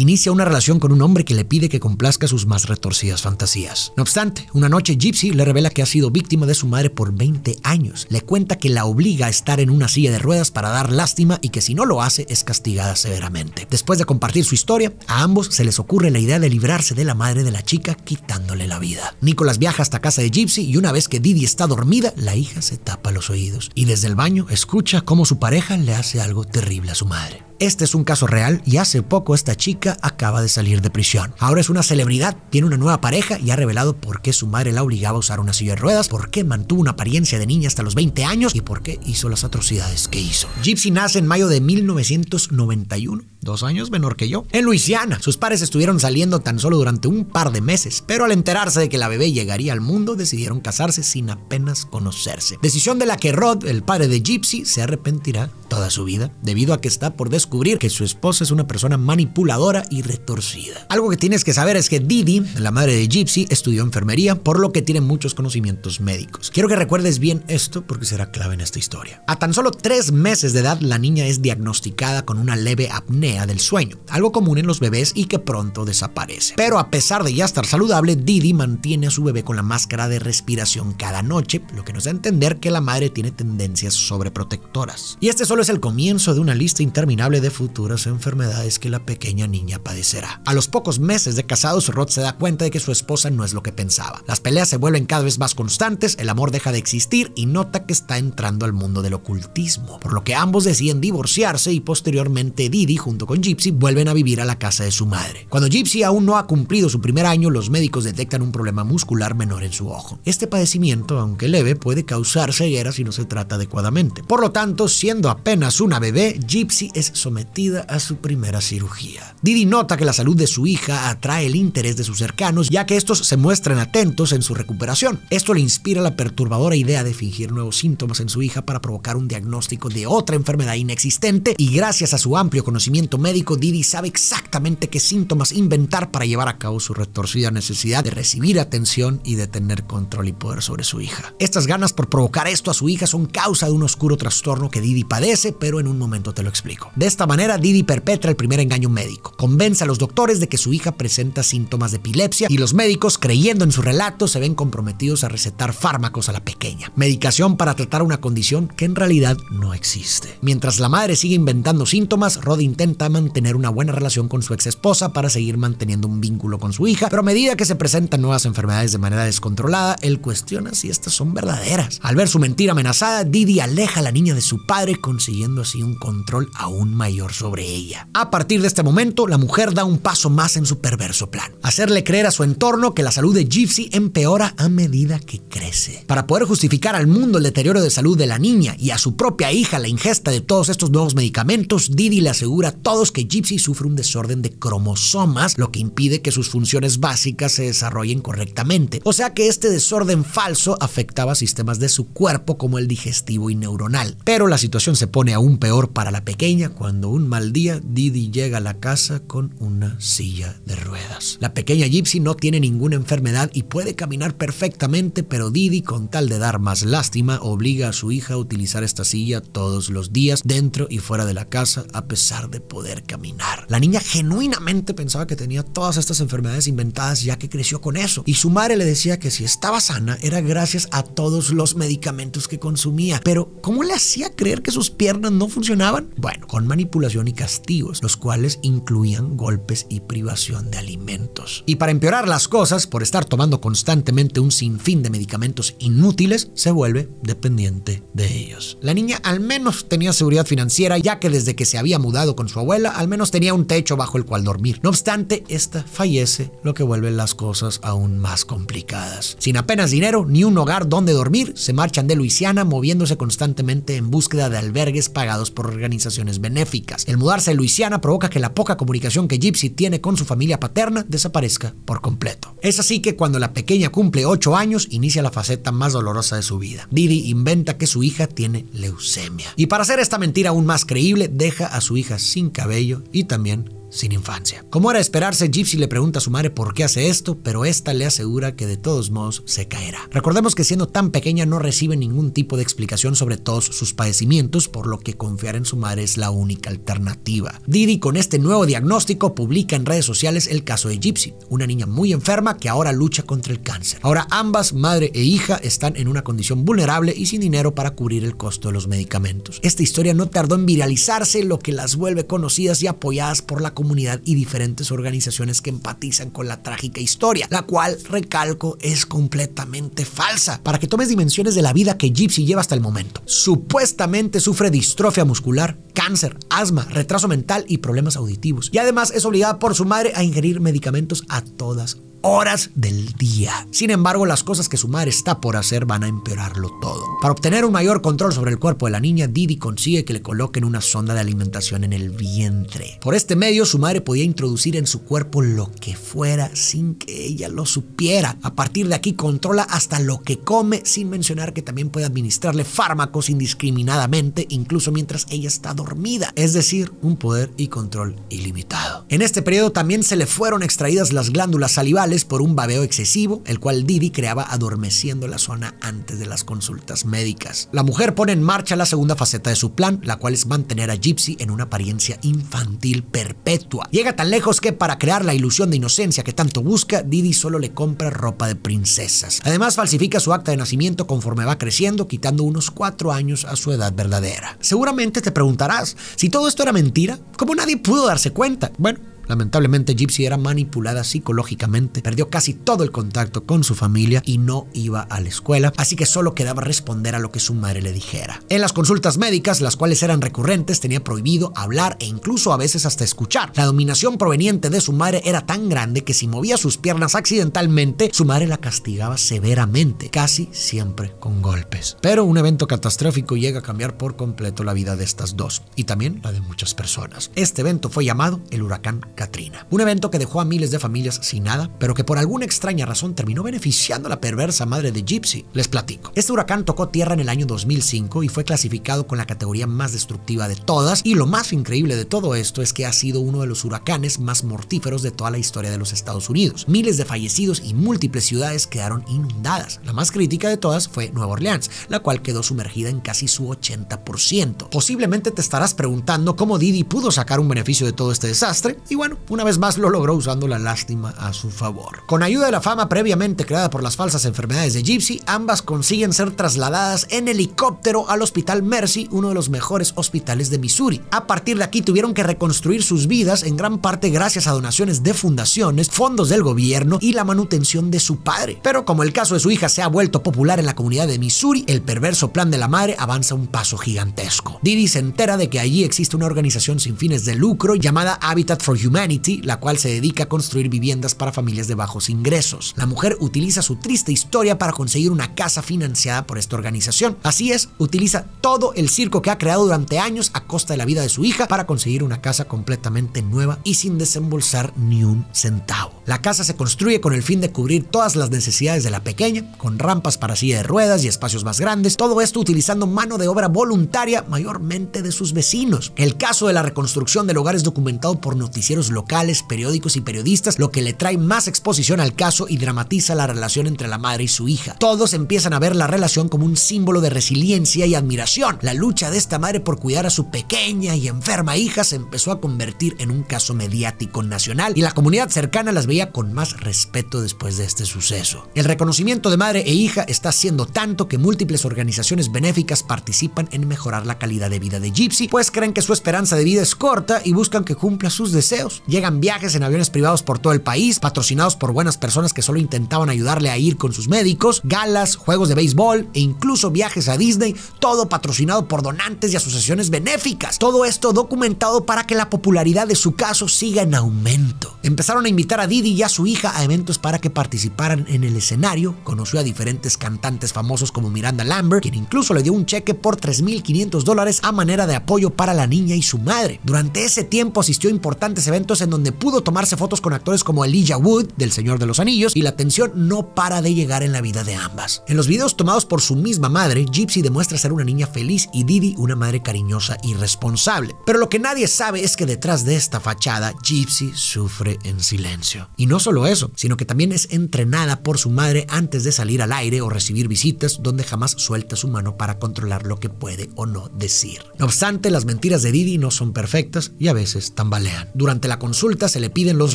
inicia una relación con un hombre que le pide que complazca sus más retorcidas fantasías. No obstante, una noche Gypsy le revela que ha sido víctima de su madre por 20 años. Le cuenta que la obliga a estar en una silla de ruedas para dar lástima y que si no lo hace es castigada severamente. Después de compartir su historia, a ambos se les ocurre la idea de librarse de la madre de la chica quitándole la vida. Nicholas viaja hasta casa de Gypsy y una vez que Didi está dormida, la hija se tapa los oídos y desde el baño escucha cómo su pareja le hace algo terrible a su madre. Este es un caso real y hace poco esta chica acaba de salir de prisión. Ahora es una celebridad, tiene una nueva pareja y ha revelado por qué su madre la obligaba a usar una silla de ruedas, por qué mantuvo una apariencia de niña hasta los 20 años y por qué hizo las atrocidades que hizo. Gypsy nace en mayo de 1991 dos años menor que yo, en Luisiana. Sus padres estuvieron saliendo tan solo durante un par de meses, pero al enterarse de que la bebé llegaría al mundo, decidieron casarse sin apenas conocerse. Decisión de la que Rod, el padre de Gypsy, se arrepentirá toda su vida, debido a que está por descubrir que su esposa es una persona manipuladora y retorcida. Algo que tienes que saber es que Didi, la madre de Gypsy, estudió enfermería, por lo que tiene muchos conocimientos médicos. Quiero que recuerdes bien esto porque será clave en esta historia. A tan solo tres meses de edad, la niña es diagnosticada con una leve apnea del sueño, algo común en los bebés y que pronto desaparece. Pero a pesar de ya estar saludable, Didi mantiene a su bebé con la máscara de respiración cada noche, lo que nos da a entender que la madre tiene tendencias sobreprotectoras. Y este solo es el comienzo de una lista interminable de futuras enfermedades que la pequeña niña padecerá. A los pocos meses de casados, Rod se da cuenta de que su esposa no es lo que pensaba. Las peleas se vuelven cada vez más constantes, el amor deja de existir y nota que está entrando al mundo del ocultismo, por lo que ambos deciden divorciarse y posteriormente Didi junto con Gypsy vuelven a vivir a la casa de su madre. Cuando Gypsy aún no ha cumplido su primer año, los médicos detectan un problema muscular menor en su ojo. Este padecimiento, aunque leve, puede causar ceguera si no se trata adecuadamente. Por lo tanto, siendo apenas una bebé, Gypsy es sometida a su primera cirugía. Didi nota que la salud de su hija atrae el interés de sus cercanos, ya que estos se muestran atentos en su recuperación. Esto le inspira la perturbadora idea de fingir nuevos síntomas en su hija para provocar un diagnóstico de otra enfermedad inexistente y gracias a su amplio conocimiento médico, Didi sabe exactamente qué síntomas inventar para llevar a cabo su retorcida necesidad de recibir atención y de tener control y poder sobre su hija. Estas ganas por provocar esto a su hija son causa de un oscuro trastorno que Didi padece, pero en un momento te lo explico. De esta manera, Didi perpetra el primer engaño médico. Convence a los doctores de que su hija presenta síntomas de epilepsia y los médicos, creyendo en su relato, se ven comprometidos a recetar fármacos a la pequeña. Medicación para tratar una condición que en realidad no existe. Mientras la madre sigue inventando síntomas, Rod intenta a mantener una buena relación con su ex esposa para seguir manteniendo un vínculo con su hija, pero a medida que se presentan nuevas enfermedades de manera descontrolada, él cuestiona si estas son verdaderas. Al ver su mentira amenazada, Didi aleja a la niña de su padre, consiguiendo así un control aún mayor sobre ella. A partir de este momento, la mujer da un paso más en su perverso plan, hacerle creer a su entorno que la salud de Gypsy empeora a medida que crece. Para poder justificar al mundo el deterioro de salud de la niña y a su propia hija la ingesta de todos estos nuevos medicamentos, Didi le asegura todos que Gypsy sufre un desorden de cromosomas, lo que impide que sus funciones básicas se desarrollen correctamente. O sea que este desorden falso afectaba sistemas de su cuerpo como el digestivo y neuronal. Pero la situación se pone aún peor para la pequeña cuando un mal día Didi llega a la casa con una silla de ruedas. La pequeña Gypsy no tiene ninguna enfermedad y puede caminar perfectamente, pero Didi con tal de dar más lástima obliga a su hija a utilizar esta silla todos los días dentro y fuera de la casa a pesar de poder caminar. La niña genuinamente pensaba que tenía todas estas enfermedades inventadas ya que creció con eso. Y su madre le decía que si estaba sana era gracias a todos los medicamentos que consumía. Pero ¿cómo le hacía creer que sus piernas no funcionaban? Bueno, con manipulación y castigos, los cuales incluían golpes y privación de alimentos. Y para empeorar las cosas, por estar tomando constantemente un sinfín de medicamentos inútiles, se vuelve dependiente de ellos. La niña al menos tenía seguridad financiera ya que desde que se había mudado con su abuelo, al menos tenía un techo bajo el cual dormir. No obstante, esta fallece, lo que vuelve las cosas aún más complicadas. Sin apenas dinero ni un hogar donde dormir, se marchan de Luisiana moviéndose constantemente en búsqueda de albergues pagados por organizaciones benéficas. El mudarse de Luisiana provoca que la poca comunicación que Gypsy tiene con su familia paterna desaparezca por completo. Es así que cuando la pequeña cumple 8 años, inicia la faceta más dolorosa de su vida. Didi inventa que su hija tiene leucemia. Y para hacer esta mentira aún más creíble, deja a su hija sin cabello y también sin infancia. Como era esperarse, Gypsy le pregunta a su madre por qué hace esto, pero esta le asegura que de todos modos se caerá. Recordemos que siendo tan pequeña no recibe ningún tipo de explicación sobre todos sus padecimientos, por lo que confiar en su madre es la única alternativa. Didi con este nuevo diagnóstico publica en redes sociales el caso de Gypsy, una niña muy enferma que ahora lucha contra el cáncer. Ahora ambas, madre e hija, están en una condición vulnerable y sin dinero para cubrir el costo de los medicamentos. Esta historia no tardó en viralizarse, lo que las vuelve conocidas y apoyadas por la comunidad y diferentes organizaciones que empatizan con la trágica historia, la cual, recalco, es completamente falsa. Para que tomes dimensiones de la vida que Gypsy lleva hasta el momento. Supuestamente sufre distrofia muscular, cáncer, asma, retraso mental y problemas auditivos. Y además es obligada por su madre a ingerir medicamentos a todas horas del día. Sin embargo, las cosas que su madre está por hacer van a empeorarlo todo. Para obtener un mayor control sobre el cuerpo de la niña, Didi consigue que le coloquen una sonda de alimentación en el vientre. Por este medio, su madre podía introducir en su cuerpo lo que fuera sin que ella lo supiera. A partir de aquí, controla hasta lo que come, sin mencionar que también puede administrarle fármacos indiscriminadamente, incluso mientras ella está dormida. Es decir, un poder y control ilimitado. En este periodo también se le fueron extraídas las glándulas salivales por un babeo excesivo, el cual Didi creaba adormeciendo la zona antes de las consultas médicas. La mujer pone en marcha la segunda faceta de su plan, la cual es mantener a Gypsy en una apariencia infantil perpetua. Llega tan lejos que para crear la ilusión de inocencia que tanto busca, Didi solo le compra ropa de princesas. Además falsifica su acta de nacimiento conforme va creciendo, quitando unos 4 años a su edad verdadera. Seguramente te preguntarás, si todo esto era mentira, ¿cómo nadie pudo darse cuenta? Bueno, Lamentablemente, Gypsy era manipulada psicológicamente, perdió casi todo el contacto con su familia y no iba a la escuela, así que solo quedaba responder a lo que su madre le dijera. En las consultas médicas, las cuales eran recurrentes, tenía prohibido hablar e incluso a veces hasta escuchar. La dominación proveniente de su madre era tan grande que si movía sus piernas accidentalmente, su madre la castigaba severamente, casi siempre con golpes. Pero un evento catastrófico llega a cambiar por completo la vida de estas dos y también la de muchas personas. Este evento fue llamado el huracán Katrina. Un evento que dejó a miles de familias sin nada, pero que por alguna extraña razón terminó beneficiando a la perversa madre de Gypsy. Les platico. Este huracán tocó tierra en el año 2005 y fue clasificado con la categoría más destructiva de todas y lo más increíble de todo esto es que ha sido uno de los huracanes más mortíferos de toda la historia de los Estados Unidos. Miles de fallecidos y múltiples ciudades quedaron inundadas. La más crítica de todas fue Nueva Orleans, la cual quedó sumergida en casi su 80%. Posiblemente te estarás preguntando cómo Didi pudo sacar un beneficio de todo este desastre Igual una vez más lo logró usando la lástima a su favor. Con ayuda de la fama previamente creada por las falsas enfermedades de Gypsy, ambas consiguen ser trasladadas en helicóptero al Hospital Mercy, uno de los mejores hospitales de Missouri. A partir de aquí tuvieron que reconstruir sus vidas en gran parte gracias a donaciones de fundaciones, fondos del gobierno y la manutención de su padre. Pero como el caso de su hija se ha vuelto popular en la comunidad de Missouri, el perverso plan de la madre avanza un paso gigantesco. Didi se entera de que allí existe una organización sin fines de lucro llamada Habitat for Humanity la cual se dedica a construir viviendas para familias de bajos ingresos. La mujer utiliza su triste historia para conseguir una casa financiada por esta organización. Así es, utiliza todo el circo que ha creado durante años a costa de la vida de su hija para conseguir una casa completamente nueva y sin desembolsar ni un centavo. La casa se construye con el fin de cubrir todas las necesidades de la pequeña, con rampas para silla de ruedas y espacios más grandes, todo esto utilizando mano de obra voluntaria mayormente de sus vecinos. El caso de la reconstrucción del hogar es documentado por Noticiero locales, periódicos y periodistas, lo que le trae más exposición al caso y dramatiza la relación entre la madre y su hija. Todos empiezan a ver la relación como un símbolo de resiliencia y admiración. La lucha de esta madre por cuidar a su pequeña y enferma hija se empezó a convertir en un caso mediático nacional y la comunidad cercana las veía con más respeto después de este suceso. El reconocimiento de madre e hija está siendo tanto que múltiples organizaciones benéficas participan en mejorar la calidad de vida de Gypsy, pues creen que su esperanza de vida es corta y buscan que cumpla sus deseos Llegan viajes en aviones privados por todo el país, patrocinados por buenas personas que solo intentaban ayudarle a ir con sus médicos, galas, juegos de béisbol e incluso viajes a Disney, todo patrocinado por donantes y asociaciones benéficas. Todo esto documentado para que la popularidad de su caso siga en aumento. Empezaron a invitar a Didi y a su hija a eventos para que participaran en el escenario. Conoció a diferentes cantantes famosos como Miranda Lambert, quien incluso le dio un cheque por 3.500 dólares a manera de apoyo para la niña y su madre. Durante ese tiempo asistió a importantes eventos en donde pudo tomarse fotos con actores como Elijah Wood, del Señor de los Anillos, y la atención no para de llegar en la vida de ambas. En los videos tomados por su misma madre, Gypsy demuestra ser una niña feliz y Didi una madre cariñosa y responsable. Pero lo que nadie sabe es que detrás de esta fachada, Gypsy sufre en silencio. Y no solo eso, sino que también es entrenada por su madre antes de salir al aire o recibir visitas, donde jamás suelta su mano para controlar lo que puede o no decir. No obstante, las mentiras de Didi no son perfectas y a veces tambalean. Durante la consulta se le piden los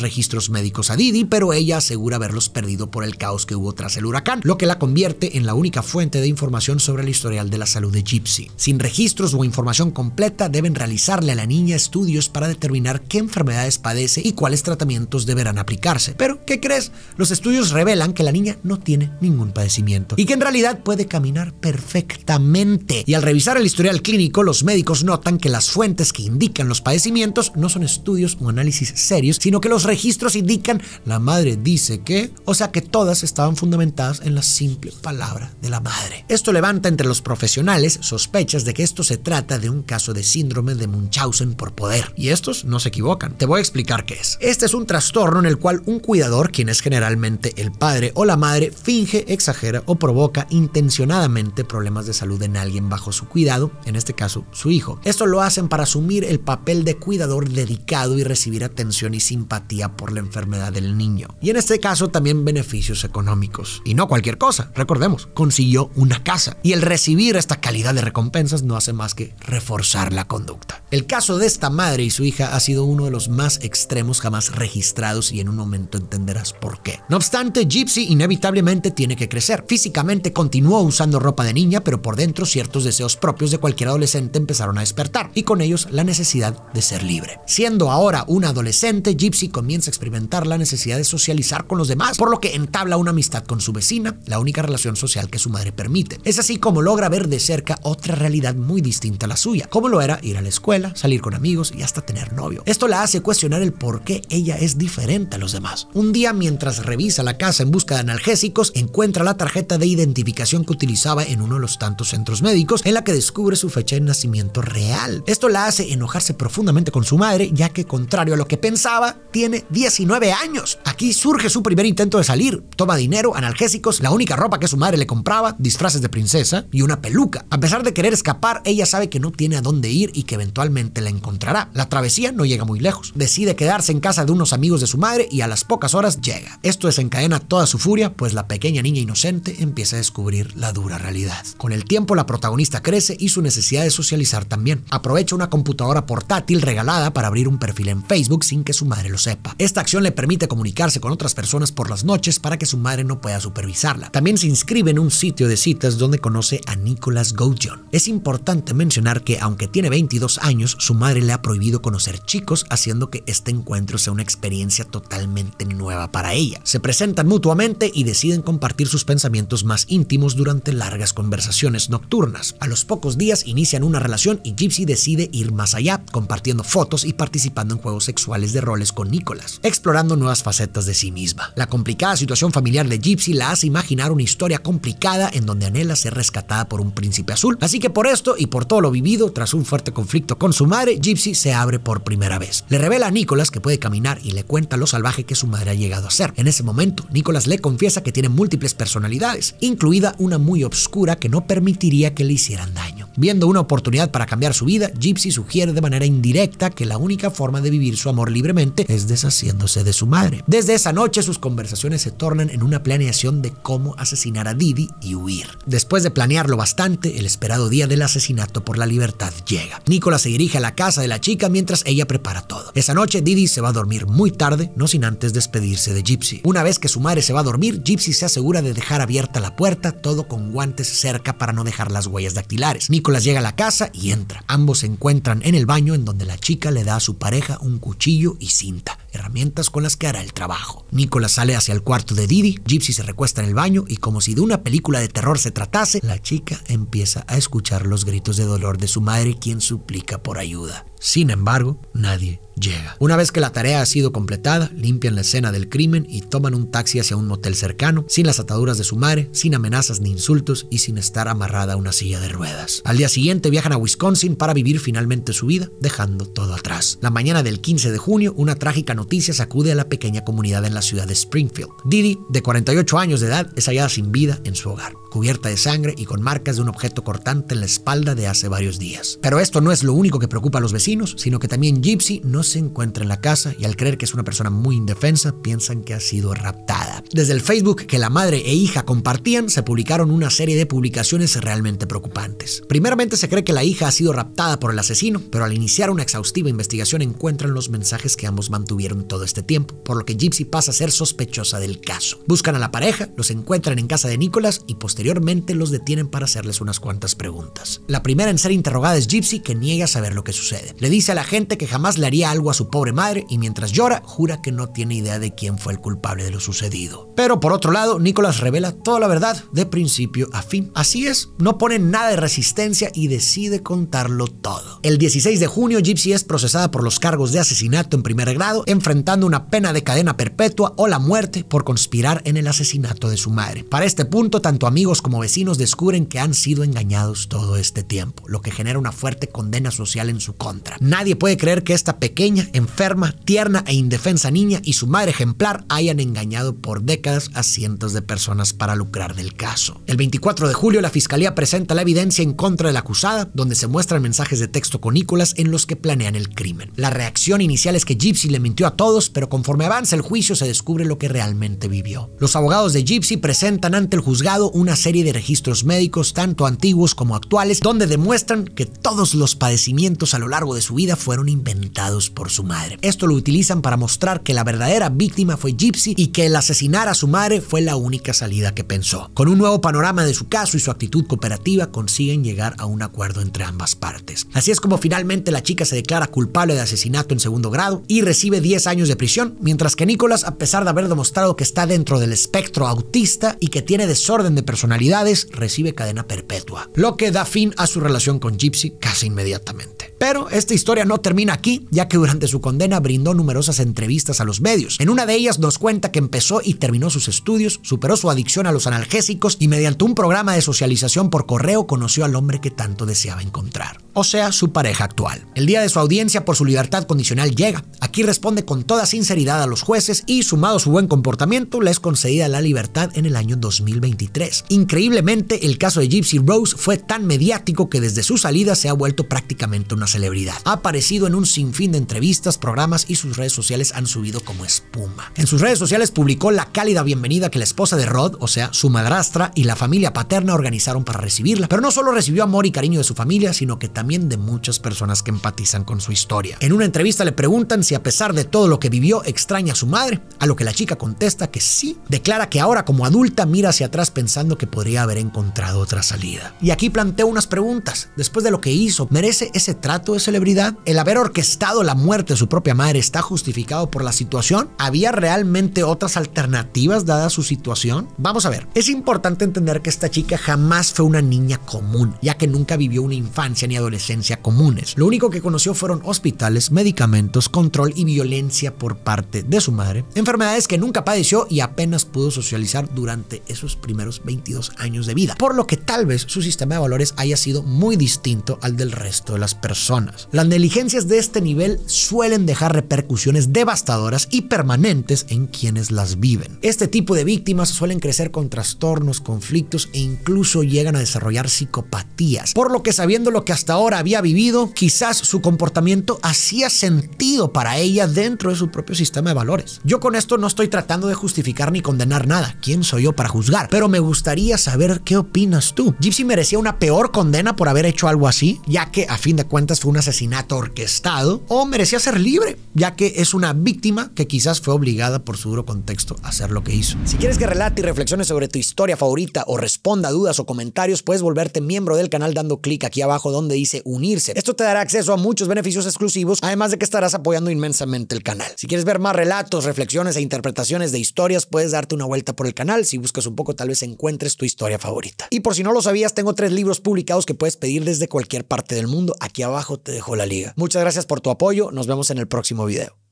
registros médicos a Didi, pero ella asegura haberlos perdido por el caos que hubo tras el huracán, lo que la convierte en la única fuente de información sobre el historial de la salud de Gypsy. Sin registros o información completa, deben realizarle a la niña estudios para determinar qué enfermedades padece y cuáles tratamientos deberán aplicarse. Pero, ¿qué crees? Los estudios revelan que la niña no tiene ningún padecimiento y que en realidad puede caminar perfectamente. Y al revisar el historial clínico, los médicos notan que las fuentes que indican los padecimientos no son estudios o análisis análisis serios, sino que los registros indican, la madre dice que, o sea que todas estaban fundamentadas en la simple palabra de la madre. Esto levanta entre los profesionales sospechas de que esto se trata de un caso de síndrome de Munchausen por poder. Y estos no se equivocan. Te voy a explicar qué es. Este es un trastorno en el cual un cuidador, quien es generalmente el padre o la madre, finge, exagera o provoca intencionadamente problemas de salud en alguien bajo su cuidado, en este caso su hijo. Esto lo hacen para asumir el papel de cuidador dedicado y recibir atención y simpatía por la enfermedad del niño. Y en este caso también beneficios económicos. Y no cualquier cosa, recordemos, consiguió una casa. Y el recibir esta calidad de recompensas no hace más que reforzar la conducta. El caso de esta madre y su hija ha sido uno de los más extremos jamás registrados y en un momento entenderás por qué. No obstante, Gypsy inevitablemente tiene que crecer. Físicamente continuó usando ropa de niña, pero por dentro ciertos deseos propios de cualquier adolescente empezaron a despertar y con ellos la necesidad de ser libre. Siendo ahora un adolescente, Gypsy comienza a experimentar la necesidad de socializar con los demás, por lo que entabla una amistad con su vecina, la única relación social que su madre permite. Es así como logra ver de cerca otra realidad muy distinta a la suya, como lo era ir a la escuela, salir con amigos y hasta tener novio. Esto la hace cuestionar el por qué ella es diferente a los demás. Un día, mientras revisa la casa en busca de analgésicos, encuentra la tarjeta de identificación que utilizaba en uno de los tantos centros médicos, en la que descubre su fecha de nacimiento real. Esto la hace enojarse profundamente con su madre, ya que contrario lo que pensaba, tiene 19 años. Aquí surge su primer intento de salir. Toma dinero, analgésicos, la única ropa que su madre le compraba, disfraces de princesa y una peluca. A pesar de querer escapar, ella sabe que no tiene a dónde ir y que eventualmente la encontrará. La travesía no llega muy lejos. Decide quedarse en casa de unos amigos de su madre y a las pocas horas llega. Esto desencadena toda su furia, pues la pequeña niña inocente empieza a descubrir la dura realidad. Con el tiempo la protagonista crece y su necesidad de socializar también. Aprovecha una computadora portátil regalada para abrir un perfil en Facebook sin que su madre lo sepa. Esta acción le permite comunicarse con otras personas por las noches para que su madre no pueda supervisarla. También se inscribe en un sitio de citas donde conoce a Nicholas Goujon. Es importante mencionar que aunque tiene 22 años, su madre le ha prohibido conocer chicos, haciendo que este encuentro sea una experiencia totalmente nueva para ella. Se presentan mutuamente y deciden compartir sus pensamientos más íntimos durante largas conversaciones nocturnas. A los pocos días inician una relación y Gypsy decide ir más allá, compartiendo fotos y participando en juegos sexuales de roles con Nicholas, explorando nuevas facetas de sí misma. La complicada situación familiar de Gypsy la hace imaginar una historia complicada en donde anhela ser rescatada por un príncipe azul, así que por esto y por todo lo vivido tras un fuerte conflicto con su madre, Gypsy se abre por primera vez. Le revela a Nicholas que puede caminar y le cuenta lo salvaje que su madre ha llegado a ser. En ese momento, Nicholas le confiesa que tiene múltiples personalidades, incluida una muy obscura que no permitiría que le hicieran daño. Viendo una oportunidad para cambiar su vida, Gypsy sugiere de manera indirecta que la única forma de vivir su amor libremente es deshaciéndose de su madre. Desde esa noche sus conversaciones se tornan en una planeación de cómo asesinar a Didi y huir. Después de planearlo bastante, el esperado día del asesinato por la libertad llega. Nicola se dirige a la casa de la chica mientras ella prepara todo. Esa noche Didi se va a dormir muy tarde, no sin antes despedirse de Gypsy. Una vez que su madre se va a dormir, Gypsy se asegura de dejar abierta la puerta, todo con guantes cerca para no dejar las huellas dactilares. Nicholas llega a la casa y entra. Ambos se encuentran en el baño en donde la chica le da a su pareja un cuchillo y cinta, herramientas con las que hará el trabajo. Nicholas sale hacia el cuarto de Didi, Gypsy se recuesta en el baño y como si de una película de terror se tratase, la chica empieza a escuchar los gritos de dolor de su madre quien suplica por ayuda. Sin embargo, nadie llega. Una vez que la tarea ha sido completada, limpian la escena del crimen y toman un taxi hacia un motel cercano, sin las ataduras de su madre, sin amenazas ni insultos y sin estar amarrada a una silla de ruedas. Al día siguiente viajan a Wisconsin para vivir finalmente su vida, dejando todo atrás. La mañana del 15 de junio, una trágica noticia sacude a la pequeña comunidad en la ciudad de Springfield. Didi, de 48 años de edad, es hallada sin vida en su hogar cubierta de sangre y con marcas de un objeto cortante en la espalda de hace varios días. Pero esto no es lo único que preocupa a los vecinos, sino que también Gypsy no se encuentra en la casa y al creer que es una persona muy indefensa, piensan que ha sido raptada. Desde el Facebook que la madre e hija compartían, se publicaron una serie de publicaciones realmente preocupantes. Primeramente se cree que la hija ha sido raptada por el asesino, pero al iniciar una exhaustiva investigación encuentran los mensajes que ambos mantuvieron todo este tiempo, por lo que Gypsy pasa a ser sospechosa del caso. Buscan a la pareja, los encuentran en casa de Nicolás y posteriormente Posteriormente los detienen para hacerles unas cuantas preguntas. La primera en ser interrogada es Gypsy, que niega saber lo que sucede. Le dice a la gente que jamás le haría algo a su pobre madre y mientras llora, jura que no tiene idea de quién fue el culpable de lo sucedido. Pero por otro lado, Nicholas revela toda la verdad de principio a fin. Así es, no pone nada de resistencia y decide contarlo todo. El 16 de junio, Gypsy es procesada por los cargos de asesinato en primer grado, enfrentando una pena de cadena perpetua o la muerte por conspirar en el asesinato de su madre. Para este punto, tanto amigos como vecinos descubren que han sido engañados todo este tiempo, lo que genera una fuerte condena social en su contra. Nadie puede creer que esta pequeña, enferma, tierna e indefensa niña y su madre ejemplar hayan engañado por décadas a cientos de personas para lucrar del caso. El 24 de julio la fiscalía presenta la evidencia en contra de la acusada, donde se muestran mensajes de texto con nicolás en los que planean el crimen. La reacción inicial es que Gypsy le mintió a todos, pero conforme avanza el juicio se descubre lo que realmente vivió. Los abogados de Gypsy presentan ante el juzgado una serie de registros médicos, tanto antiguos como actuales, donde demuestran que todos los padecimientos a lo largo de su vida fueron inventados por su madre. Esto lo utilizan para mostrar que la verdadera víctima fue Gypsy y que el asesinar a su madre fue la única salida que pensó. Con un nuevo panorama de su caso y su actitud cooperativa, consiguen llegar a un acuerdo entre ambas partes. Así es como finalmente la chica se declara culpable de asesinato en segundo grado y recibe 10 años de prisión, mientras que Nicolás, a pesar de haber demostrado que está dentro del espectro autista y que tiene desorden de personalidad, personalidades, recibe cadena perpetua, lo que da fin a su relación con Gypsy casi inmediatamente. Pero esta historia no termina aquí, ya que durante su condena brindó numerosas entrevistas a los medios. En una de ellas nos cuenta que empezó y terminó sus estudios, superó su adicción a los analgésicos y mediante un programa de socialización por correo conoció al hombre que tanto deseaba encontrar, o sea, su pareja actual. El día de su audiencia por su libertad condicional llega. Aquí responde con toda sinceridad a los jueces y, sumado su buen comportamiento, le es concedida la libertad en el año 2023. Increíblemente, el caso de Gypsy Rose fue tan mediático que desde su salida se ha vuelto prácticamente una celebridad. Ha aparecido en un sinfín de entrevistas, programas y sus redes sociales han subido como espuma. En sus redes sociales publicó la cálida bienvenida que la esposa de Rod, o sea, su madrastra y la familia paterna organizaron para recibirla. Pero no solo recibió amor y cariño de su familia, sino que también de muchas personas que empatizan con su historia. En una entrevista le preguntan si a pesar de todo lo que vivió extraña a su madre, a lo que la chica contesta que sí. Declara que ahora como adulta mira hacia atrás pensando que podría haber encontrado otra salida. Y aquí plantea unas preguntas. Después de lo que hizo, ¿merece ese trato de celebridad, el haber orquestado la muerte de su propia madre está justificado por la situación. ¿Había realmente otras alternativas dada su situación? Vamos a ver, es importante entender que esta chica jamás fue una niña común, ya que nunca vivió una infancia ni adolescencia comunes. Lo único que conoció fueron hospitales, medicamentos, control y violencia por parte de su madre, enfermedades que nunca padeció y apenas pudo socializar durante esos primeros 22 años de vida, por lo que tal vez su sistema de valores haya sido muy distinto al del resto de las personas. Las negligencias de este nivel suelen dejar repercusiones devastadoras y permanentes en quienes las viven. Este tipo de víctimas suelen crecer con trastornos, conflictos e incluso llegan a desarrollar psicopatías, por lo que sabiendo lo que hasta ahora había vivido, quizás su comportamiento hacía sentido para ella dentro de su propio sistema de valores. Yo con esto no estoy tratando de justificar ni condenar nada, ¿quién soy yo para juzgar? Pero me gustaría saber qué opinas tú. Gypsy merecía una peor condena por haber hecho algo así, ya que a fin de cuentas fue un asesinato orquestado o merecía ser libre, ya que es una víctima que quizás fue obligada por su duro contexto a hacer lo que hizo. Si quieres que relate y reflexione sobre tu historia favorita o responda a dudas o comentarios, puedes volverte miembro del canal dando clic aquí abajo donde dice unirse. Esto te dará acceso a muchos beneficios exclusivos, además de que estarás apoyando inmensamente el canal. Si quieres ver más relatos, reflexiones e interpretaciones de historias, puedes darte una vuelta por el canal. Si buscas un poco, tal vez encuentres tu historia favorita. Y por si no lo sabías, tengo tres libros publicados que puedes pedir desde cualquier parte del mundo. Aquí abajo te dejo la liga. Muchas gracias por tu apoyo. Nos vemos en el próximo video.